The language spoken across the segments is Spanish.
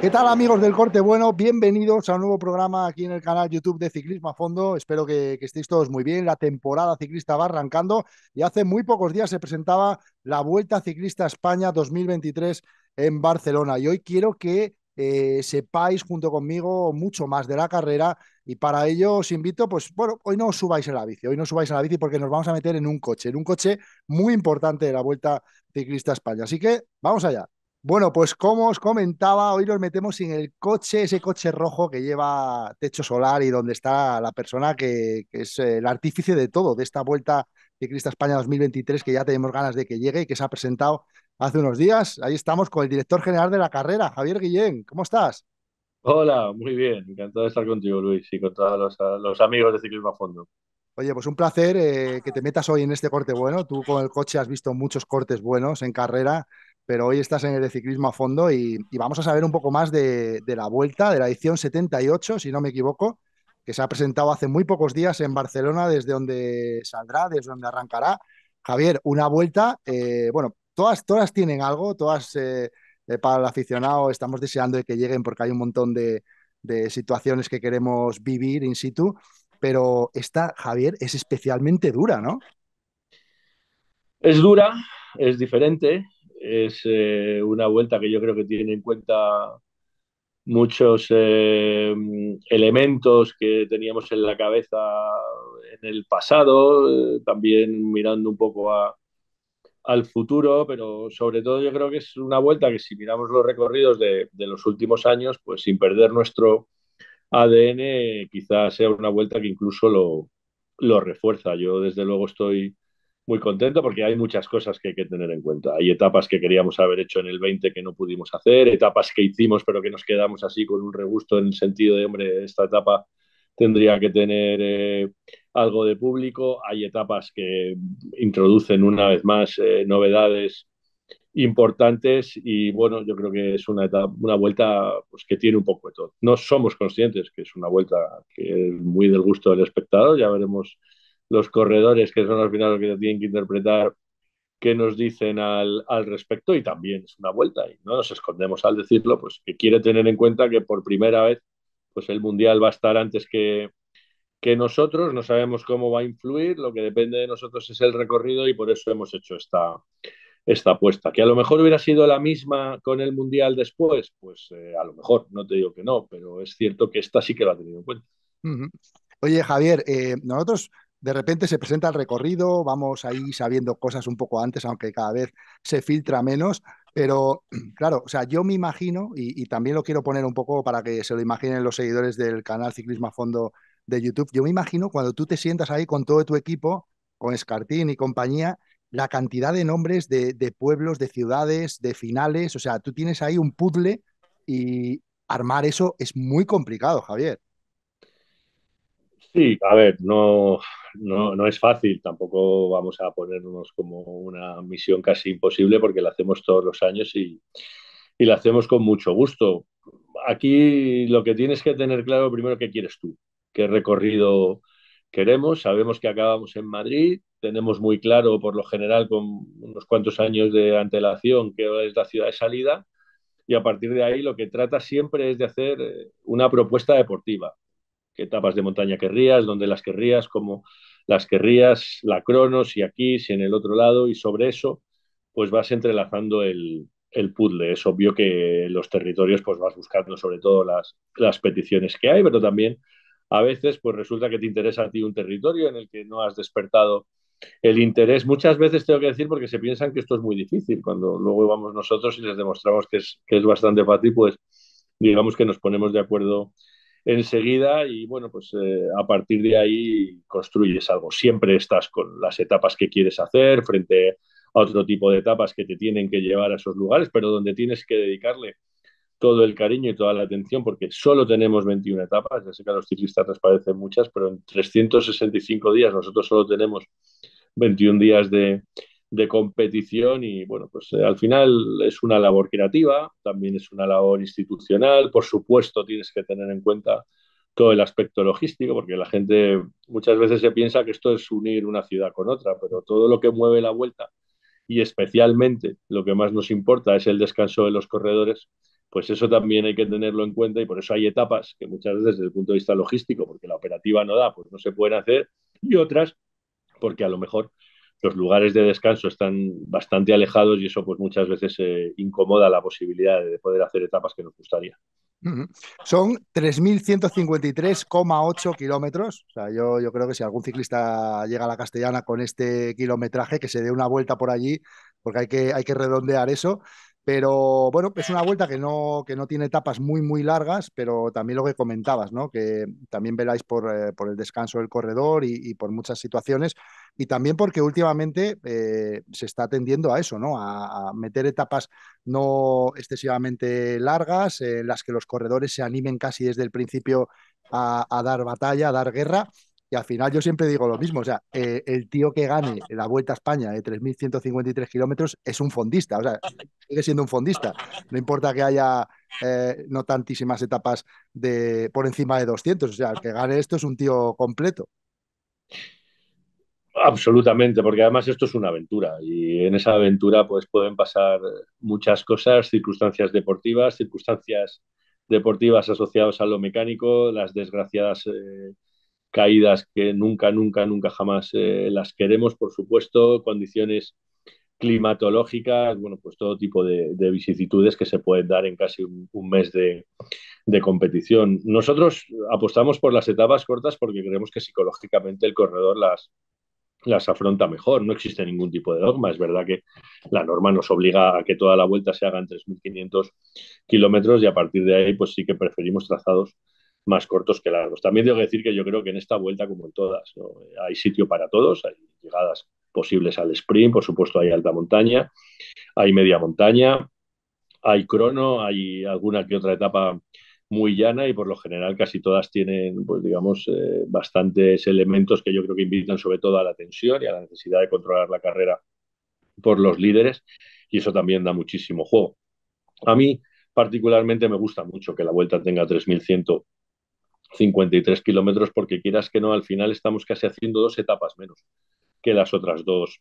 ¿Qué tal amigos del Corte Bueno? Bienvenidos a un nuevo programa aquí en el canal YouTube de Ciclismo a Fondo. Espero que, estéis todos muy bien. La temporada ciclista va arrancando y hace muy pocos días se presentaba la Vuelta Ciclista España 2023 en Barcelona. Y hoy quiero que eh, sepáis junto conmigo mucho más de la carrera y para ello os invito, pues bueno, hoy no os subáis en la bici, hoy no os subáis en la bici porque nos vamos a meter en un coche, en un coche muy importante de la Vuelta Ciclista España. Así que vamos allá. Bueno, pues como os comentaba, hoy nos metemos en el coche, ese coche rojo que lleva techo solar y donde está la persona que, es eh, el artífice de todo, de esta vuelta de Crista España 2023 que ya tenemos ganas de que llegue y que se ha presentado hace unos días. Ahí estamos con el director general de la carrera, Javier Guillén. ¿Cómo estás? Hola, muy bien. Encantado de estar contigo, Luis, y con todos los, amigos de Ciclismo a Fondo. Oye, pues un placer eh, que te metas hoy en este corte bueno. Tú con el coche has visto muchos cortes buenos en carrera pero hoy estás en el de ciclismo a fondo y, vamos a saber un poco más de, la vuelta, de la edición 78, si no me equivoco, que se ha presentado hace muy pocos días en Barcelona, desde donde saldrá, desde donde arrancará. Javier, una vuelta, eh, bueno, todas, todas tienen algo, todas eh, eh, para el aficionado estamos deseando de que lleguen porque hay un montón de, de situaciones que queremos vivir in situ, pero esta, Javier, es especialmente dura, ¿no? Es dura, es diferente, es eh, una vuelta que yo creo que tiene en cuenta muchos eh, elementos que teníamos en la cabeza en el pasado, eh, también mirando un poco al futuro, pero sobre todo yo creo que es una vuelta que si miramos los recorridos de, los últimos años, pues sin perder nuestro ADN, quizás sea una vuelta que incluso lo refuerza. Yo desde luego estoy muy contento porque hay muchas cosas que hay que tener en cuenta. Hay etapas que queríamos haber hecho en el 20 que no pudimos hacer, etapas que hicimos pero que nos quedamos así con un regusto en el sentido de, hombre, esta etapa tendría que tener eh, algo de público. Hay etapas que introducen una vez más eh, novedades importantes y bueno, yo creo que es una, etapa, una vuelta pues, que tiene un poco de todo. No somos conscientes que es una vuelta que es muy del gusto del espectador, ya veremos los corredores, que son al final los que tienen que interpretar qué nos dicen al, al, respecto y también es una vuelta y no nos escondemos al decirlo, pues que quiere tener en cuenta que por primera vez pues el Mundial va a estar antes que, nosotros, no sabemos cómo va a influir, lo que depende de nosotros es el recorrido y por eso hemos hecho esta, esta apuesta. Que a lo mejor hubiera sido la misma con el Mundial después, pues eh, a lo mejor, no te digo que no, pero es cierto que esta sí que lo ha tenido en cuenta. Oye, Javier, eh, nosotros de repente se presenta el recorrido, vamos ahí sabiendo cosas un poco antes, aunque cada vez se filtra menos, pero claro, o sea, yo me imagino, y, también lo quiero poner un poco para que se lo imaginen los seguidores del canal Ciclismo a Fondo de YouTube, yo me imagino cuando tú te sientas ahí con todo tu equipo, con Escartín y compañía, la cantidad de nombres de, de pueblos, de ciudades, de finales, o sea, tú tienes ahí un puzzle y armar eso es muy complicado, Javier. Sí, a ver, no, no, no es fácil, tampoco vamos a ponernos como una misión casi imposible porque la hacemos todos los años y, y la hacemos con mucho gusto. Aquí lo que tienes que tener claro primero qué quieres tú, qué recorrido queremos, sabemos que acabamos en Madrid, tenemos muy claro por lo general con unos cuantos años de antelación que es la ciudad de salida y a partir de ahí lo que trata siempre es de hacer eh, una propuesta deportiva qué etapas de montaña querrías, dónde las querrías, cómo las querrías, la crono, si aquí, si en el otro lado, y sobre eso, pues vas entrelazando el, puzzle. Es obvio que los territorios, pues vas buscando sobre todo las, peticiones que hay, pero también a veces, pues resulta que te interesa a ti un territorio en el que no has despertado el interés. Muchas veces tengo que decir porque se piensan que esto es muy difícil. Cuando luego vamos nosotros y les demostramos que es, que es bastante fácil, pues digamos que nos ponemos de acuerdo enseguida y bueno, pues eh, a partir de ahí construyes algo. Siempre estás con las etapas que quieres hacer frente a otro tipo de etapas que te tienen que llevar a esos lugares, pero donde tienes que dedicarle todo el cariño y toda la atención, porque solo tenemos 21 etapas, ya sé que a los ciclistas les parecen muchas, pero en 365 días nosotros solo tenemos 21 días de, de competición y bueno, pues eh, al final es una labor creativa, también es una labor institucional, por supuesto tienes que tener en cuenta todo el aspecto logístico, porque la gente muchas veces se piensa que esto es unir una ciudad con otra, pero todo lo que mueve la vuelta y especialmente lo que más nos importa es el descanso de los corredores, pues eso también hay que tenerlo en cuenta y por eso hay etapas que muchas veces desde el punto de vista logístico, porque la operativa no da, pues no se pueden hacer y otras porque a lo mejor los lugares de descanso están bastante alejados y eso pues muchas veces eh, incomoda la posibilidad de poder hacer etapas que nos gustaría. Son 3.153,8 kilómetros. O sea, yo, yo creo que si algún ciclista llega a la castellana con este kilometraje, que se dé una vuelta por allí, porque hay que, hay que redondear eso. Pero bueno, es una vuelta que no, que no tiene etapas muy, muy largas, pero también lo que comentabas, ¿no? que también veláis por, eh, el descanso del corredor y, por muchas situaciones, y también porque últimamente eh, se está atendiendo a eso, ¿no? a, meter etapas no excesivamente largas, en las que los corredores se animen casi desde el principio a dar batalla, a dar guerra y al final yo siempre digo lo mismo, o sea, eh, el tío que gane la Vuelta a España de 3.153 kilómetros es un fondista, o sea, sigue siendo un fondista. No importa que haya eh, no tantísimas etapas de por encima de 200, o sea, el que gane esto es un tío completo. Absolutamente, porque además esto es una aventura y en esa aventura pues pueden pasar muchas cosas, circunstancias deportivas, circunstancias deportivas asociadas a lo mecánico, las desgraciadas... Eh, caídas que nunca, nunca, nunca jamás eh, las queremos, por supuesto, condiciones climatológicas, bueno, pues todo tipo de, vicisitudes que se pueden dar en casi un, mes de, competición. Nosotros apostamos por las etapas cortas porque creemos que psicológicamente el corredor las, las afronta mejor, no existe ningún tipo de dogma, es verdad que la norma nos obliga a que toda la vuelta se haga en 3.500 kilómetros y a partir de ahí pues sí que preferimos trazados más cortos que largos. También tengo que decir que yo creo que en esta vuelta, como en todas, hay sitio para todos, hay llegadas posibles al sprint, por supuesto hay alta montaña, hay media montaña, hay crono, hay alguna que otra etapa muy llana y por lo general casi todas tienen, pues digamos, eh, bastantes elementos que yo creo que invitan sobre todo a la tensión y a la necesidad de controlar la carrera por los líderes y eso también da muchísimo juego. A mí particularmente me gusta mucho que la vuelta tenga 3.100 53 kilómetros, porque quieras que no, al final estamos casi haciendo dos etapas menos que las otras dos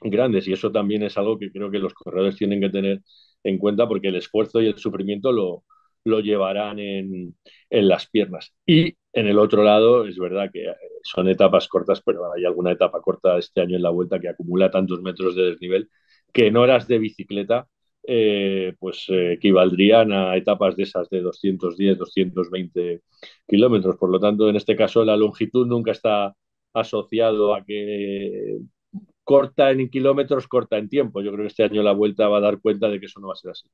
grandes. Y eso también es algo que creo que los corredores tienen que tener en cuenta porque el esfuerzo y el sufrimiento lo, llevarán en, en, las piernas. Y en el otro lado, es verdad que eh, son etapas cortas, pero hay alguna etapa corta este año en la vuelta que acumula tantos metros de desnivel que en horas de bicicleta eh, pues eh, equivaldrían a etapas de esas de 210, 220 kilómetros. Por lo tanto, en este caso la longitud nunca está asociado a que corta en kilómetros, corta en tiempo. Yo creo que este año la vuelta va a dar cuenta de que eso no va a ser así.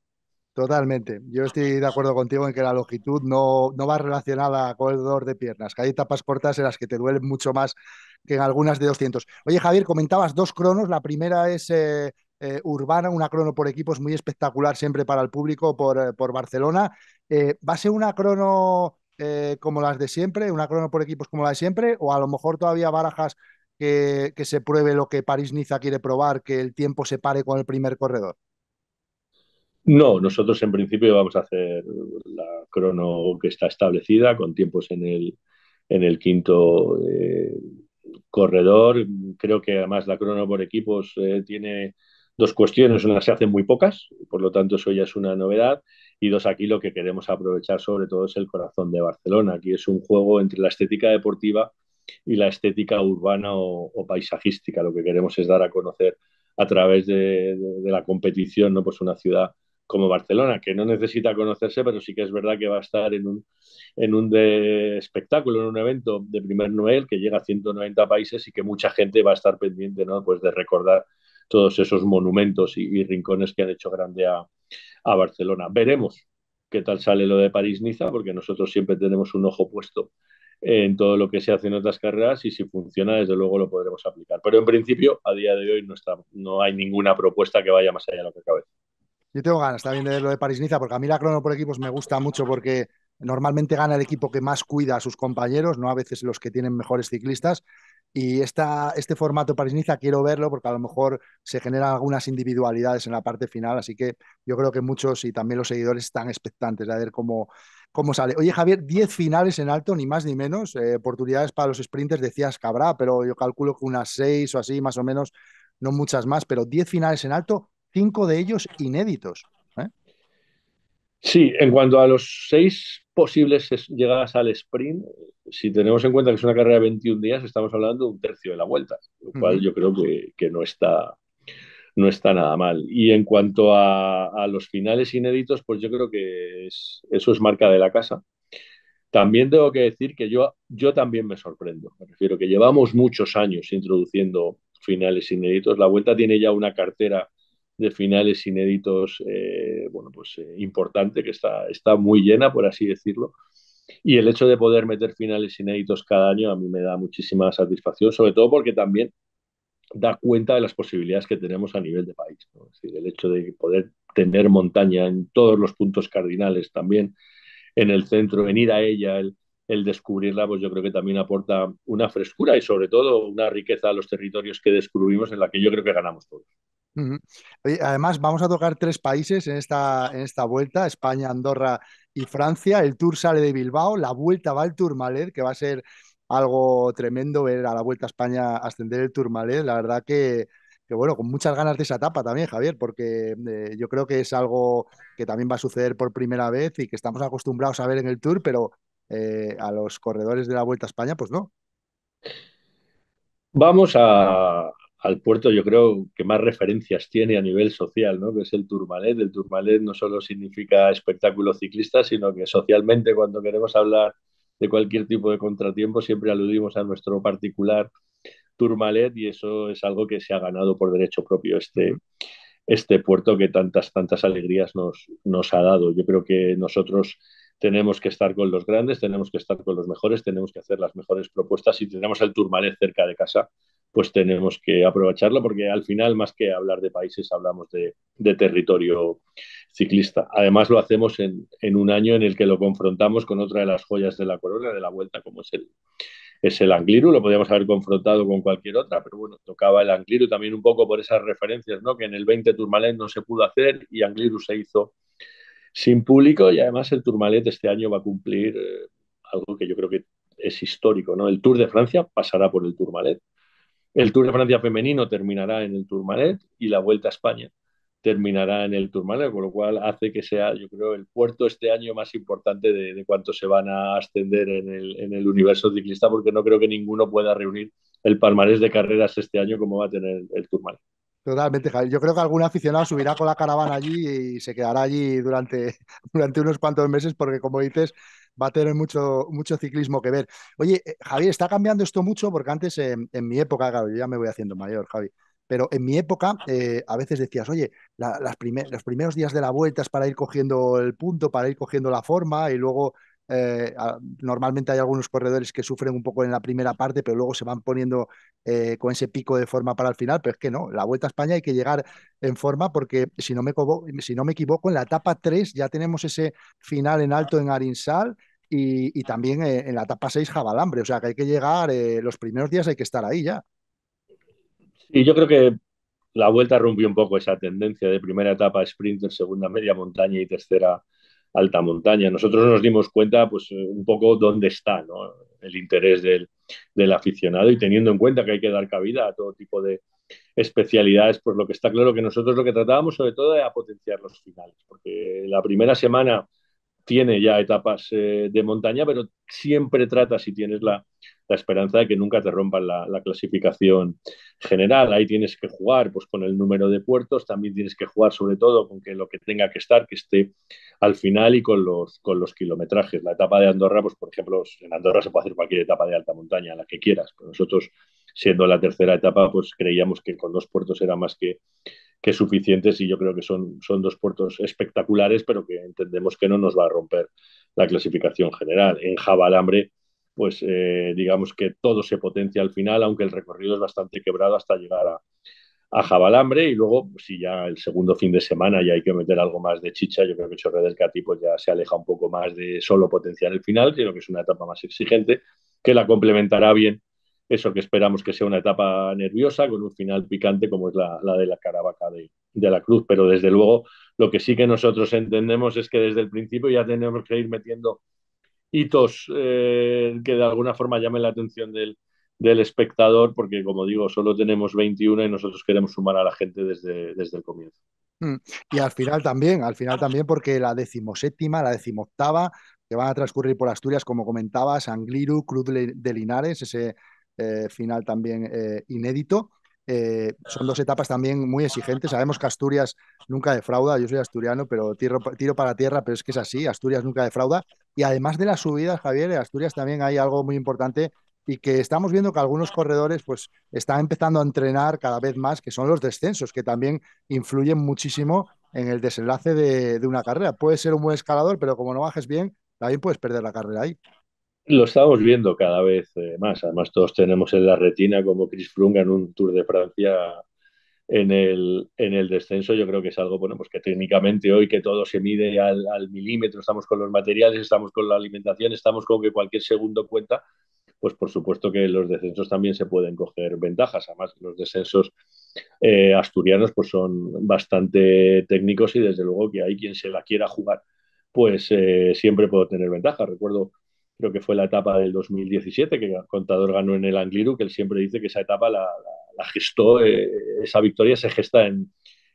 Totalmente. Yo estoy de acuerdo contigo en que la longitud no, no va relacionada con el dolor de piernas, que hay etapas cortas en las que te duelen mucho más que en algunas de 200. Oye, Javier, comentabas dos cronos. La primera es eh, eh, urbana, una crono por equipos muy espectacular siempre para el público por, eh, por Barcelona. Eh, ¿Va a ser una crono como las de siempre, una crono por equipos como la de siempre? ¿O a lo mejor todavía barajas que, se pruebe lo que París-Niza quiere probar, que el tiempo se pare con el primer corredor? No, nosotros en principio vamos a hacer la crono que está establecida con tiempos en el, en el quinto corredor. Creo que además la crono por equipos tiene dos cuestiones. Una, se hacen muy pocas, por lo tanto eso ya es una novedad. Y dos, aquí lo que queremos aprovechar sobre todo es el corazón de Barcelona. Aquí es un juego entre la estética deportiva y la estética urbana o, paisajística. Lo que queremos es dar a conocer a través de, la competición ¿no? pues una ciudad como Barcelona, que no necesita conocerse, pero sí que es verdad que va a estar en un, en un espectáculo, en un evento de primer noel que llega a 190 países y que mucha gente va a estar pendiente pues de recordar todos esos monumentos y, rincones que han hecho grande a, Barcelona. Veremos qué tal sale lo de París-Niza, porque nosotros siempre tenemos un ojo puesto en todo lo que se hace en otras carreras y si funciona, desde luego lo podremos aplicar. Pero en principio, a día de hoy, no, está, no hay ninguna propuesta que vaya más allá de lo que cabe. Yo tengo ganas también de ver lo de París-Niza, porque a mí la crono por equipos me gusta mucho porque normalmente gana el equipo que más cuida a sus compañeros, no a veces los que tienen mejores ciclistas. Y este formato para niza quiero verlo porque a lo mejor se generan algunas individualidades en la parte final, así que yo creo que muchos y también los seguidores están expectantes de ver cómo, cómo sale. Oye, Javier, 10 finales en alto, ni más ni menos. Eh, oportunidades para los sprinters, decías que habrá, pero yo calculo que unas 6 o así, más o menos, no muchas más, pero 10 finales en alto, 5 de ellos inéditos. ¿eh? Sí, en cuanto a los seis posibles llegadas al sprint, si tenemos en cuenta que es una carrera de 21 días, estamos hablando de un tercio de la vuelta, lo cual yo creo que, no, está, no está nada mal. Y en cuanto a, los finales inéditos, pues yo creo que eso es marca de la casa. También tengo que decir que yo, yo también me sorprendo. Me refiero que llevamos muchos años introduciendo finales inéditos. La vuelta tiene ya una cartera de finales inéditos, eh, bueno, pues eh, importante, que está, está muy llena, por así decirlo. Y el hecho de poder meter finales inéditos cada año a mí me da muchísima satisfacción, sobre todo porque también da cuenta de las posibilidades que tenemos a nivel de país. Es decir, el hecho de poder tener montaña en todos los puntos cardinales, también en el centro, venir a ella, el, el descubrirla, pues yo creo que también aporta una frescura y sobre todo una riqueza a los territorios que descubrimos en la que yo creo que ganamos todos. Además, vamos a tocar tres países en esta, en esta vuelta, España, Andorra y Francia. El tour sale de Bilbao, la vuelta va al Tourmalet, que va a ser algo tremendo ver a la Vuelta a España ascender el Tourmalet. La verdad que, que bueno, con muchas ganas de esa etapa también, Javier, porque eh, yo creo que es algo que también va a suceder por primera vez y que estamos acostumbrados a ver en el Tour, pero eh, a los corredores de la Vuelta a España, pues no. Vamos a, al puerto yo creo que más referencias tiene a nivel social, ¿no? que es el Turmalet. El Tourmalet no solo significa espectáculo ciclista, sino que socialmente cuando queremos hablar de cualquier tipo de contratiempo siempre aludimos a nuestro particular Tourmalet y eso es algo que se ha ganado por derecho propio este, este puerto que tantas, tantas alegrías nos, nos ha dado. Yo creo que nosotros tenemos que estar con los grandes, tenemos que estar con los mejores, tenemos que hacer las mejores propuestas y tenemos el Turmalet cerca de casa pues tenemos que aprovecharlo porque al final, más que hablar de países, hablamos de, territorio ciclista. Además, lo hacemos en, un año en el que lo confrontamos con otra de las joyas de la corona de la vuelta, como es el, es el Angliru. Lo podríamos haber confrontado con cualquier otra, pero bueno, tocaba el Angliru también un poco por esas referencias, ¿no? que en el 20 Turmalet no se pudo hacer y Angliru se hizo sin público y además el Tourmalet este año va a cumplir eh, algo que yo creo que es histórico, ¿no? El Tour de Francia pasará por el Tourmalet el Tour de Francia femenino terminará en el Tourmalet y la Vuelta a España terminará en el Tourmalet, con lo cual hace que sea, yo creo, el puerto este año más importante de, de se van a ascender en el, en el, universo ciclista, porque no creo que ninguno pueda reunir el palmarés de carreras este año como va a tener el Tourmalet. Totalmente, Javier Yo creo que algún aficionado subirá con la caravana allí y se quedará allí durante, durante unos cuantos meses, porque como dices, va a tener mucho, mucho ciclismo que ver. Oye, eh, Javier, está cambiando esto mucho porque antes, eh, en mi época, claro, yo ya me voy haciendo mayor, Javi, pero en mi época eh, a veces decías, oye, las los primeros días de la vuelta es para ir cogiendo el punto, para ir cogiendo la forma y luego eh, normalmente hay algunos corredores que sufren un poco en la primera parte, pero luego se van poniendo eh, con ese pico de forma para el final. Pero es que no, la Vuelta a España hay que llegar en forma porque si no me, si no me equivoco, en la etapa 3 ya tenemos ese final en alto en Arinsal. Y, también eh, en la etapa 6 Jabalambre, o sea que hay que llegar, los primeros días hay que estar ahí ya. y yo creo que la vuelta rompió un poco esa tendencia de primera etapa sprint, segunda media montaña y tercera alta montaña. Nosotros nos dimos cuenta, pues, eh, un poco dónde está el interés del, aficionado y teniendo en cuenta que hay que dar cabida a todo tipo de especialidades, pues lo que está claro que nosotros lo que tratábamos sobre todo era potenciar los finales, porque la primera semana tiene ya etapas eh, de montaña, pero siempre trata, si tienes la, la esperanza de que nunca te rompan la, clasificación general. Ahí tienes que jugar pues, con el número de puertos, también tienes que jugar sobre todo con que lo que tenga que estar, que esté al final y con los, con los kilometrajes. La etapa de Andorra, pues por ejemplo, en Andorra se puede hacer cualquier etapa de alta montaña, la que quieras, nosotros siendo la tercera etapa, pues creíamos que con dos puertos era más que, que suficientes y yo creo que son, son dos puertos espectaculares, pero que entendemos que no nos va a romper la clasificación general. En Jabalambre pues eh, digamos que todo se potencia al final, aunque el recorrido es bastante quebrado hasta llegar a, Jabalambre y luego pues, si ya el segundo fin de semana ya hay que meter algo más de chicha, yo creo que Chorre del pues, ya se aleja un poco más de solo potenciar el final, sino que es una etapa más exigente que la complementará bien eso que esperamos que sea una etapa nerviosa con un final picante como es la, de la Caravaca de, de, la Cruz, pero desde luego lo que sí que nosotros entendemos es que desde el principio ya tenemos que ir metiendo hitos eh, que de alguna forma llamen la atención del, del, espectador, porque como digo, solo tenemos 21 y nosotros queremos sumar a la gente desde, desde el comienzo. Mm, y al final también, al final también, porque la decimoséptima, la decimoctava, que van a transcurrir por Asturias, como comentaba, Angliru, Cruz de Linares, ese eh, final también eh, inédito, eh, son dos etapas también muy exigentes. Sabemos que Asturias nunca defrauda, yo soy asturiano, pero tiro, tiro para tierra, pero es que es así, Asturias nunca defrauda. Y además de las subidas, Javier, en Asturias también hay algo muy importante y que estamos viendo que algunos corredores pues están empezando a entrenar cada vez más, que son los descensos, que también influyen muchísimo en el desenlace de, de una carrera. Puedes ser un buen escalador, pero como no bajes bien, también puedes perder la carrera ahí. Lo estamos viendo cada vez eh, más. Además, todos tenemos en la retina como Chris Frunga, en un Tour de Francia en el, en el descenso. Yo creo que es algo bueno, pues que técnicamente hoy que todo se mide al, milímetro, estamos con los materiales, estamos con la alimentación, estamos con que cualquier segundo cuenta, pues por supuesto que los descensos también se pueden coger ventajas. Además, los descensos eh, asturianos pues son bastante técnicos y desde luego que hay quien se la quiera jugar, pues eh, siempre puedo tener ventajas, Recuerdo creo que fue la etapa del 2017 que el Contador ganó en el Angliru, que él siempre dice que esa etapa la, gestó, eh, esa victoria se gesta en,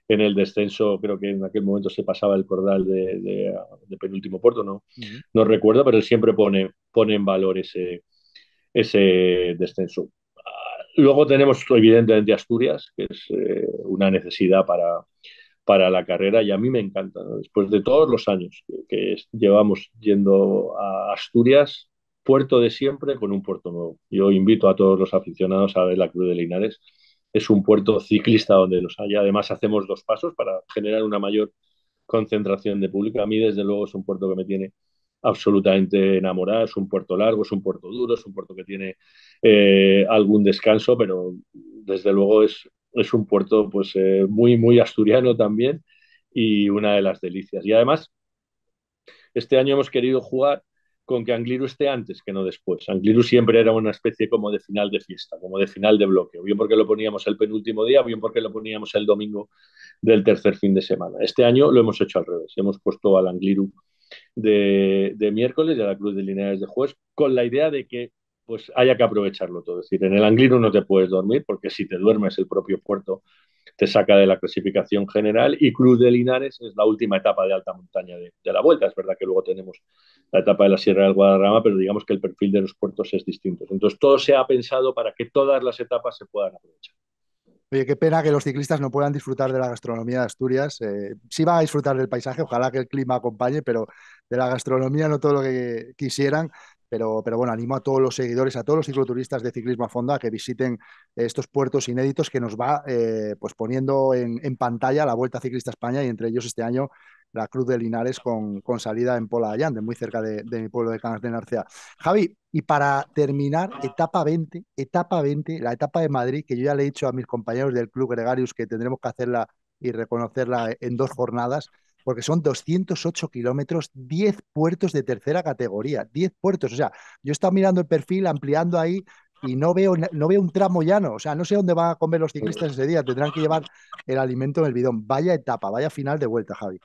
el descenso, creo que en aquel momento se pasaba el cordal de, penúltimo puerto, ¿no? recuerdo, pero él siempre pone, pone en valor ese, ese descenso. Ah, luego tenemos evidentemente Asturias, que es eh, una necesidad para, para la carrera y a mí me encanta. Después de todos los años que, llevamos yendo a Asturias, puerto de siempre con un puerto nuevo. Yo invito a todos los aficionados a ver la Cruz de Linares. Es un puerto ciclista donde los hay. Además, hacemos dos pasos para generar una mayor concentración de público. A mí, desde luego, es un puerto que me tiene absolutamente enamorado. Es un puerto largo, es un puerto duro, es un puerto que tiene eh, algún descanso, pero desde luego es es un puerto pues eh, muy, muy asturiano también y una de las delicias. Y además, este año hemos querido jugar con que Angliru esté antes que no después. Angliru siempre era una especie como de final de fiesta, como de final de bloque bien porque lo poníamos el penúltimo día, bien porque lo poníamos el domingo del tercer fin de semana. Este año lo hemos hecho al revés, hemos puesto al Angliru de, miércoles y a la Cruz de Lineares de jueves, con la idea de que pues haya que aprovecharlo todo. Es decir, en el Anglino no te puedes dormir porque si te duermes el propio puerto te saca de la clasificación general y Cruz de Linares es la última etapa de alta montaña de, la vuelta. Es verdad que luego tenemos la etapa de la Sierra del Guadarrama, pero digamos que el perfil de los puertos es distinto. Entonces todo se ha pensado para que todas las etapas se puedan aprovechar. Oye, qué pena que los ciclistas no puedan disfrutar de la gastronomía de Asturias. Eh, sí van a disfrutar del paisaje, ojalá que el clima acompañe, pero de la gastronomía no todo lo que quisieran. Pero, pero bueno, animo a todos los seguidores, a todos los cicloturistas de Ciclismo a Fondo a que visiten estos puertos inéditos que nos va eh, pues poniendo en, pantalla la Vuelta Ciclista España y entre ellos este año la Cruz de Linares con, con salida en Pola de Allande, muy cerca de, mi pueblo de Canas de Narcea. Javi, y para terminar, etapa 20, etapa 20, la etapa de Madrid, que yo ya le he dicho a mis compañeros del Club Gregarius que tendremos que hacerla y reconocerla en dos jornadas porque son 208 kilómetros, 10 puertos de tercera categoría, 10 puertos. O sea, yo he mirando el perfil, ampliando ahí, y no veo, no veo un tramo llano. O sea, no sé dónde van a comer los ciclistas ese día. Tendrán que llevar el alimento en el bidón. Vaya etapa, vaya final de vuelta, Javi.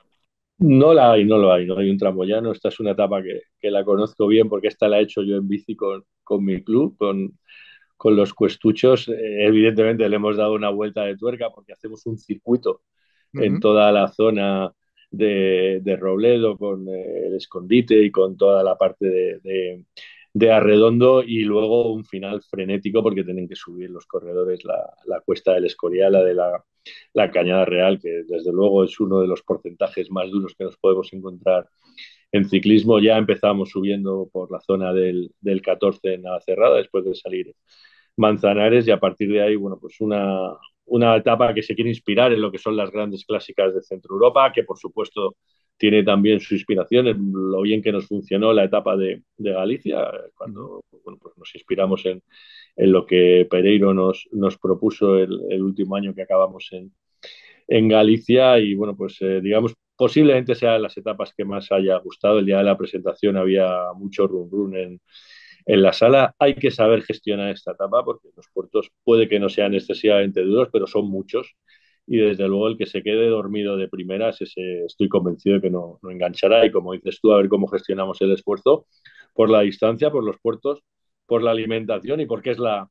No la hay, no lo hay, no hay un tramo llano. Esta es una etapa que, la conozco bien porque esta la he hecho yo en bici con, con mi club, con, con los cuestuchos. Eh, evidentemente le hemos dado una vuelta de tuerca porque hacemos un circuito en toda la zona de, Robledo, con el escondite y con toda la parte de, Arredondo y luego un final frenético porque tienen que subir los corredores la, cuesta del Escorial, la de la, Cañada Real, que desde luego es uno de los porcentajes más duros que nos podemos encontrar. En ciclismo ya empezamos subiendo por la zona del, del 14 en cerrada después de salir Manzanares y a partir de ahí, bueno, pues una, una etapa que se quiere inspirar en lo que son las grandes clásicas de Centro Europa, que por supuesto tiene también su inspiración en lo bien que nos funcionó la etapa de, Galicia, cuando pues nos inspiramos en, lo que Pereiro nos, propuso el, último año que acabamos en, Galicia y bueno, pues eh, digamos, posiblemente sea de las etapas que más haya gustado. El día de la presentación había mucho run run en, en la sala. Hay que saber gestionar esta etapa porque los puertos puede que no sean excesivamente duros, pero son muchos. Y desde luego el que se quede dormido de primeras, ese estoy convencido de que no, enganchará. Y como dices tú, a ver cómo gestionamos el esfuerzo por la distancia, por los puertos, por la alimentación y porque es la,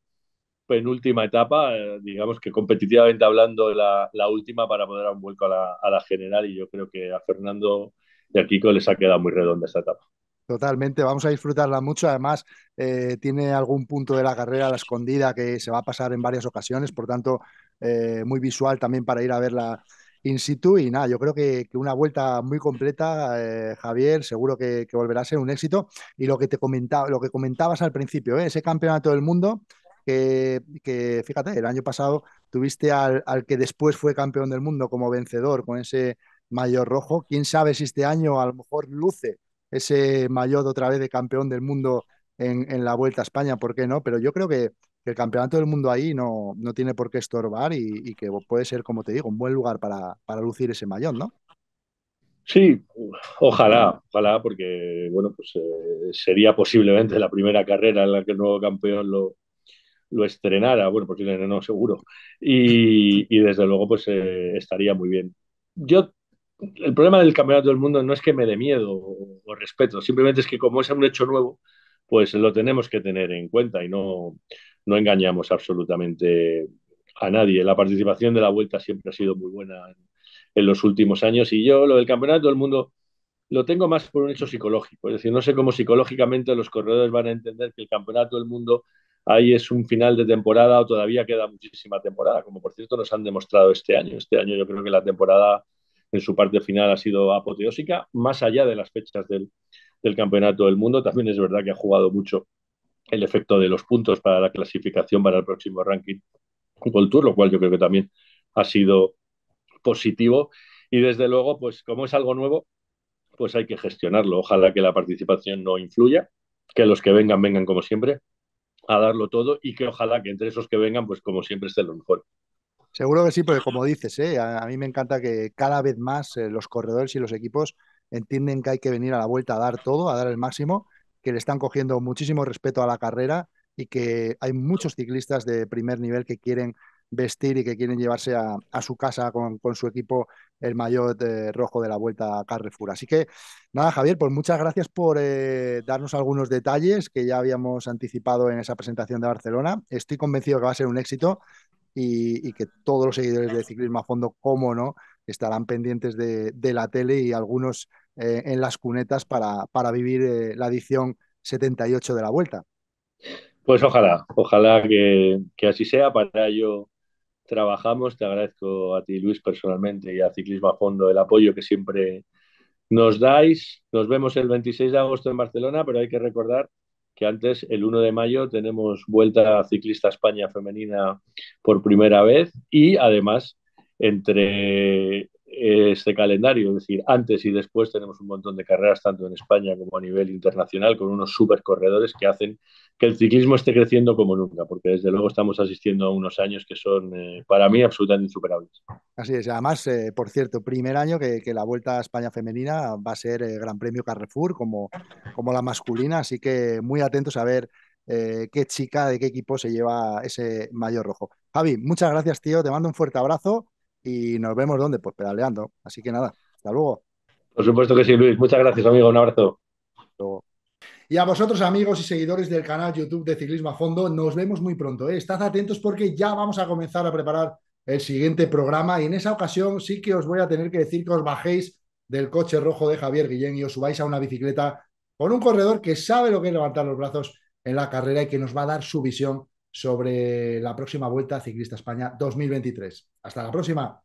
penúltima etapa, eh, digamos que competitivamente hablando, la, última para poder dar un vuelco a la, general. Y yo creo que a Fernando de Kiko les ha quedado muy redonda esta etapa. Totalmente, vamos a disfrutarla mucho. Además, eh, tiene algún punto de la carrera, la escondida, que se va a pasar en varias ocasiones, por tanto, eh, muy visual también para ir a verla in situ. Y nada, yo creo que, una vuelta muy completa, eh, Javier, seguro que, volverá a ser un éxito. Y lo que te comentaba, lo que comentabas al principio, ese campeonato del mundo, que, fíjate, el año pasado tuviste al, al que después fue campeón del mundo como vencedor con ese mayor rojo. Quién sabe si este año a lo mejor luce ese maillot otra vez de campeón del mundo en, la Vuelta a España, ¿por qué no? Pero yo creo que, el campeonato del mundo ahí no, no tiene por qué estorbar y, que puede ser, como te digo, un buen lugar para, para lucir ese maillot, ¿no? Sí, ojalá, ojalá, porque bueno, pues eh, sería posiblemente la primera carrera en la que el nuevo campeón lo, lo estrenara, bueno, pues no, seguro, y, desde luego pues eh, estaría muy bien. Yo el problema del campeonato del mundo no es que me dé miedo o, respeto, simplemente es que como es un hecho nuevo, pues lo tenemos que tener en cuenta y no, engañamos absolutamente a nadie. La participación de la vuelta siempre ha sido muy buena en los últimos años y yo lo del campeonato del mundo lo tengo más por un hecho psicológico, es decir, no sé cómo psicológicamente los corredores van a entender que el campeonato del mundo ahí es un final de temporada o todavía queda muchísima temporada, como por cierto nos han demostrado este año. Este año yo creo que la temporada en su parte final ha sido apoteósica, más allá de las fechas del, Campeonato del Mundo. También es verdad que ha jugado mucho el efecto de los puntos para la clasificación para el próximo ranking World Tour, lo cual yo creo que también ha sido positivo. Y desde luego, pues como es algo nuevo, pues hay que gestionarlo. Ojalá que la participación no influya, que los que vengan vengan como siempre a darlo todo y que ojalá que entre esos que vengan, pues como siempre esté lo mejor. Seguro que sí, porque como dices, eh, a, mí me encanta que cada vez más eh, los corredores y los equipos entienden que hay que venir a la vuelta a dar todo, a dar el máximo, que le están cogiendo muchísimo respeto a la carrera y que hay muchos ciclistas de primer nivel que quieren vestir y que quieren llevarse a, su casa con, su equipo el maillot eh, rojo de la vuelta a Carrefour. Así que nada, Javier, pues muchas gracias por darnos algunos detalles que ya habíamos anticipado en esa presentación de Barcelona. Estoy convencido que va a ser un éxito y, que todos los seguidores de Ciclismo a Fondo, como no, estarán pendientes de, la tele y algunos eh, en las cunetas para, vivir eh, la edición 78 de la Vuelta. Pues ojalá, ojalá que, que así sea. Para ello trabajamos. Te agradezco a ti, Luis, personalmente y a Ciclismo a Fondo el apoyo que siempre nos dais. Nos vemos el 26 de agosto en Barcelona, pero hay que recordar antes, el 1 de mayo, tenemos vuelta ciclista España femenina por primera vez y además entre eh, este calendario, es decir, antes y después tenemos un montón de carreras tanto en España como a nivel internacional con unos super corredores que hacen que el ciclismo esté creciendo como nunca, porque desde luego estamos asistiendo a unos años que son eh, para mí absolutamente insuperables. Así es, además, eh, por cierto, primer año que, la Vuelta a España Femenina va a ser el Gran Premio Carrefour, como, como la masculina, así que muy atentos a ver eh, qué chica, de qué equipo se lleva ese mayor rojo. Javi, muchas gracias, tío. Te mando un fuerte abrazo y nos vemos donde, pues pedaleando. Así que nada, hasta luego. Por supuesto que sí, Luis. Muchas gracias, amigo. Un abrazo. Y a vosotros, amigos y seguidores del canal YouTube de Ciclismo a Fondo, nos vemos muy pronto. ¿eh? Estad atentos porque ya vamos a comenzar a preparar el siguiente programa y en esa ocasión sí que os voy a tener que decir que os bajéis del coche rojo de Javier Guillén y os subáis a una bicicleta con un corredor que sabe lo que es levantar los brazos en la carrera y que nos va a dar su visión sobre la próxima Vuelta Ciclista España 2023. Hasta la próxima.